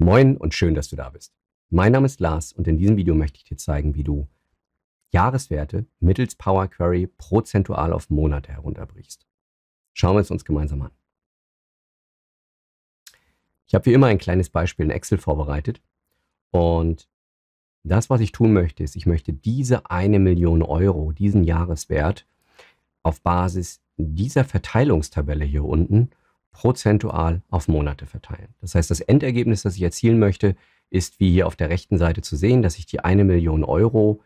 Moin und schön, dass du da bist. Mein Name ist Lars und in diesem Video möchte ich dir zeigen, wie du Jahreswerte mittels Power Query prozentual auf Monate herunterbrichst. Schauen wir es uns gemeinsam an. Ich habe wie immer ein kleines Beispiel in Excel vorbereitet und das, was ich tun möchte, ist, ich möchte diese eine Million Euro, diesen Jahreswert, auf Basis dieser Verteilungstabelle hier unten prozentual auf Monate verteilen. Das heißt, das Endergebnis, das ich erzielen möchte, ist wie hier auf der rechten Seite zu sehen, dass sich die eine Million Euro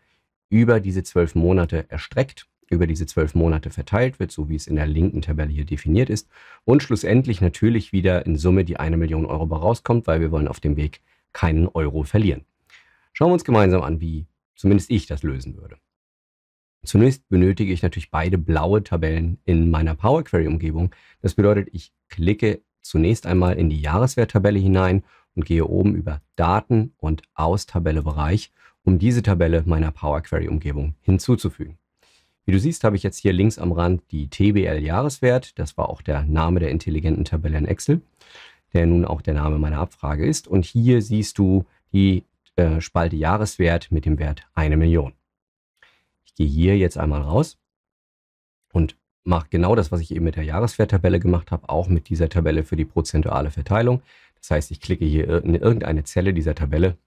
über diese zwölf Monate erstreckt, über diese zwölf Monate verteilt wird, so wie es in der linken Tabelle hier definiert ist und schlussendlich natürlich wieder in Summe die eine Million Euro rauskommt, weil wir wollen auf dem Weg keinen Euro verlieren. Schauen wir uns gemeinsam an, wie zumindest ich das lösen würde. Zunächst benötige ich natürlich beide blaue Tabellen in meiner Power Query Umgebung. Das bedeutet, ich klicke zunächst einmal in die Jahreswerttabelle hinein und gehe oben über Daten und Austabelle Bereich, um diese Tabelle meiner Power Query Umgebung hinzuzufügen. Wie du siehst, habe ich jetzt hier links am Rand die TBL Jahreswert. Das war auch der Name der intelligenten Tabelle in Excel, der nun auch der Name meiner Abfrage ist. Und hier siehst du die äh, Spalte Jahreswert mit dem Wert 1 Million. Ich gehe hier jetzt einmal raus und mache genau das, was ich eben mit der Jahreswerttabelle gemacht habe, auch mit dieser Tabelle für die prozentuale Verteilung. Das heißt, ich klicke hier in irgendeine Zelle dieser Tabelle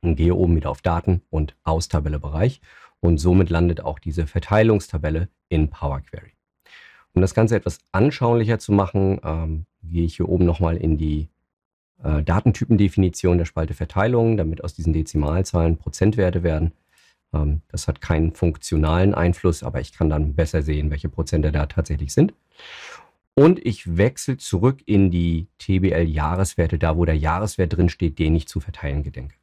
und gehe oben wieder auf Daten und Austabellebereich und somit landet auch diese Verteilungstabelle in Power Query. Um das Ganze etwas anschaulicher zu machen, ähm, gehe ich hier oben nochmal in die äh, Datentypendefinition der Spalte Verteilung, damit aus diesen Dezimalzahlen Prozentwerte werden ähm, das hat keinen funktionalen Einfluss, aber ich kann dann besser sehen, welche Prozente da tatsächlich sind. Und ich wechsle zurück in die TBL-Jahreswerte, da wo der Jahreswert drin steht, den ich zu verteilen gedenke.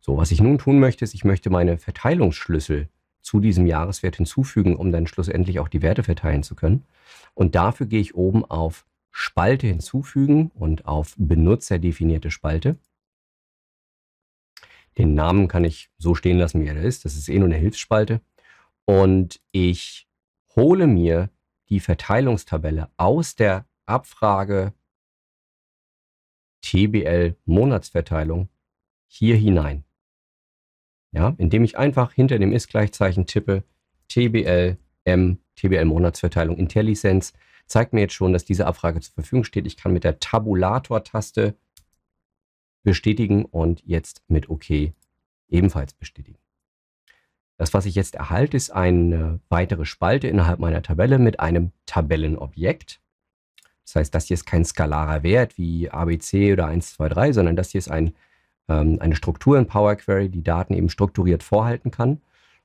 So, was ich nun tun möchte, ist, ich möchte meine Verteilungsschlüssel zu diesem Jahreswert hinzufügen, um dann schlussendlich auch die Werte verteilen zu können. Und dafür gehe ich oben auf Spalte hinzufügen und auf benutzerdefinierte Spalte. Den Namen kann ich so stehen lassen, wie er ist. Das ist eh nur eine Hilfsspalte. Und ich hole mir die Verteilungstabelle aus der Abfrage TBL Monatsverteilung hier hinein. Ja, indem ich einfach hinter dem Ist-Gleichzeichen tippe TBL M, TBL Monatsverteilung IntelliSense, zeigt mir jetzt schon, dass diese Abfrage zur Verfügung steht. Ich kann mit der Tabulator-Taste bestätigen und jetzt mit OK ebenfalls bestätigen. Das, was ich jetzt erhalte, ist eine weitere Spalte innerhalb meiner Tabelle mit einem Tabellenobjekt. Das heißt, das hier ist kein skalarer Wert wie ABC oder 1, 2, 3, sondern das hier ist ein, ähm, eine Struktur in Power Query, die Daten eben strukturiert vorhalten kann.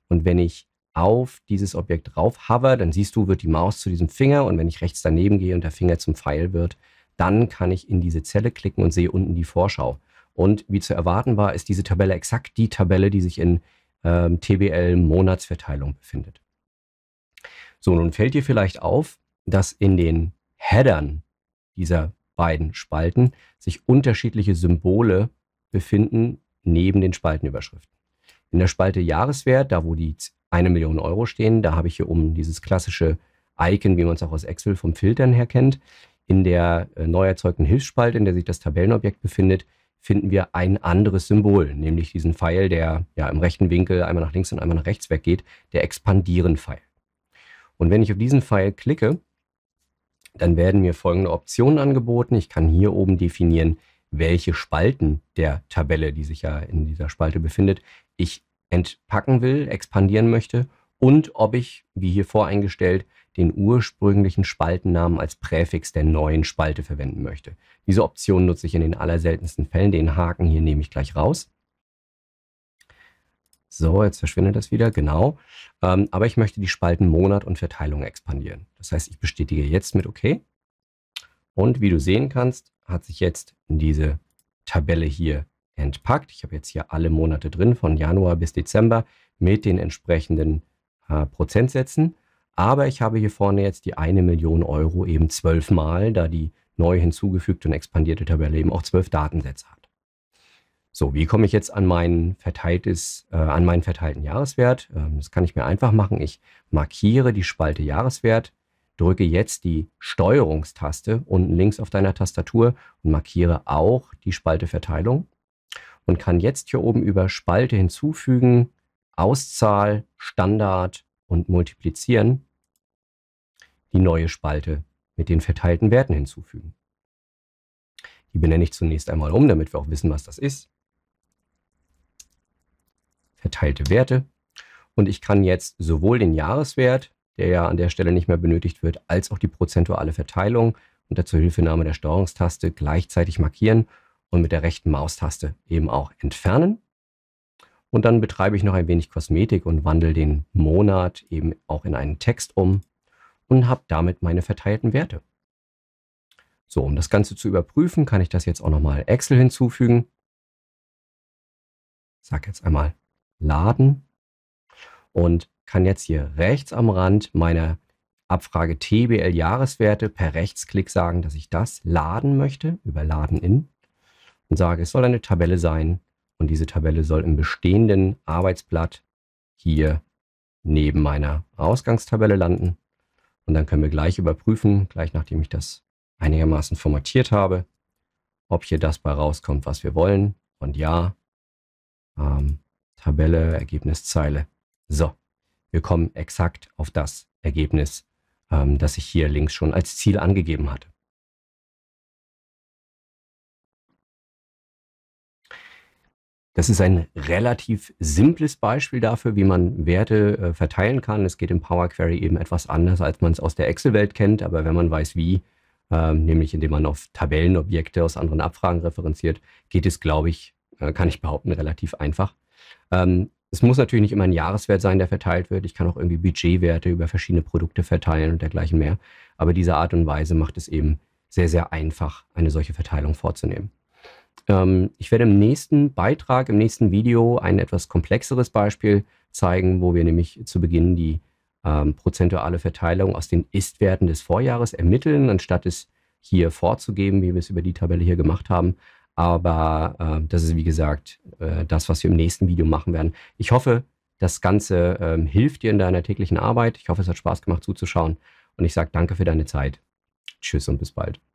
Und wenn ich auf dieses Objekt drauf hover, dann siehst du, wird die Maus zu diesem Finger und wenn ich rechts daneben gehe und der Finger zum Pfeil wird, dann kann ich in diese Zelle klicken und sehe unten die Vorschau. Und wie zu erwarten war, ist diese Tabelle exakt die Tabelle, die sich in ähm, TBL-Monatsverteilung befindet. So, nun fällt dir vielleicht auf, dass in den Headern dieser beiden Spalten sich unterschiedliche Symbole befinden neben den Spaltenüberschriften. In der Spalte Jahreswert, da wo die 1 Million Euro stehen, da habe ich hier oben dieses klassische Icon, wie man es auch aus Excel vom Filtern her kennt. In der äh, neu erzeugten Hilfsspalte, in der sich das Tabellenobjekt befindet, finden wir ein anderes Symbol, nämlich diesen Pfeil, der ja im rechten Winkel einmal nach links und einmal nach rechts weggeht, der Expandieren-Pfeil. Und wenn ich auf diesen Pfeil klicke, dann werden mir folgende Optionen angeboten. Ich kann hier oben definieren, welche Spalten der Tabelle, die sich ja in dieser Spalte befindet, ich entpacken will, expandieren möchte und ob ich, wie hier voreingestellt, den ursprünglichen Spaltennamen als Präfix der neuen Spalte verwenden möchte. Diese Option nutze ich in den allerseltensten Fällen. Den Haken hier nehme ich gleich raus. So, jetzt verschwindet das wieder, genau. Ähm, aber ich möchte die Spalten Monat und Verteilung expandieren. Das heißt, ich bestätige jetzt mit OK. Und wie du sehen kannst, hat sich jetzt diese Tabelle hier entpackt. Ich habe jetzt hier alle Monate drin, von Januar bis Dezember, mit den entsprechenden äh, Prozentsätzen. Aber ich habe hier vorne jetzt die eine Million Euro eben zwölfmal, da die neu hinzugefügte und expandierte Tabelle eben auch zwölf Datensätze hat. So, wie komme ich jetzt an, mein verteiltes, äh, an meinen verteilten Jahreswert? Ähm, das kann ich mir einfach machen. Ich markiere die Spalte Jahreswert, drücke jetzt die Steuerungstaste unten links auf deiner Tastatur und markiere auch die Spalte Verteilung und kann jetzt hier oben über Spalte hinzufügen, Auszahl, Standard und multiplizieren die neue Spalte mit den verteilten Werten hinzufügen. Die benenne ich zunächst einmal um, damit wir auch wissen, was das ist. Verteilte Werte. Und ich kann jetzt sowohl den Jahreswert, der ja an der Stelle nicht mehr benötigt wird, als auch die prozentuale Verteilung unter Zuhilfenahme der Steuerungstaste gleichzeitig markieren und mit der rechten Maustaste eben auch entfernen. Und dann betreibe ich noch ein wenig Kosmetik und wandle den Monat eben auch in einen Text um, und habe damit meine verteilten Werte. So, um das Ganze zu überprüfen, kann ich das jetzt auch nochmal Excel hinzufügen. Sag jetzt einmal Laden und kann jetzt hier rechts am Rand meiner Abfrage TBL Jahreswerte per Rechtsklick sagen, dass ich das laden möchte, über Laden in und sage, es soll eine Tabelle sein und diese Tabelle soll im bestehenden Arbeitsblatt hier neben meiner Ausgangstabelle landen. Und dann können wir gleich überprüfen, gleich nachdem ich das einigermaßen formatiert habe, ob hier das bei rauskommt, was wir wollen. Und ja, ähm, Tabelle, Ergebniszeile. So, wir kommen exakt auf das Ergebnis, ähm, das ich hier links schon als Ziel angegeben hatte. Das ist ein relativ simples Beispiel dafür, wie man Werte äh, verteilen kann. Es geht im Power Query eben etwas anders, als man es aus der Excel-Welt kennt. Aber wenn man weiß, wie, äh, nämlich indem man auf Tabellenobjekte aus anderen Abfragen referenziert, geht es, glaube ich, äh, kann ich behaupten, relativ einfach. Ähm, es muss natürlich nicht immer ein Jahreswert sein, der verteilt wird. Ich kann auch irgendwie Budgetwerte über verschiedene Produkte verteilen und dergleichen mehr. Aber diese Art und Weise macht es eben sehr, sehr einfach, eine solche Verteilung vorzunehmen. Ähm, ich werde im nächsten Beitrag, im nächsten Video ein etwas komplexeres Beispiel zeigen, wo wir nämlich zu Beginn die ähm, prozentuale Verteilung aus den Ist-Werten des Vorjahres ermitteln, anstatt es hier vorzugeben, wie wir es über die Tabelle hier gemacht haben. Aber äh, das ist, wie gesagt, äh, das, was wir im nächsten Video machen werden. Ich hoffe, das Ganze äh, hilft dir in deiner täglichen Arbeit. Ich hoffe, es hat Spaß gemacht zuzuschauen. Und ich sage danke für deine Zeit. Tschüss und bis bald.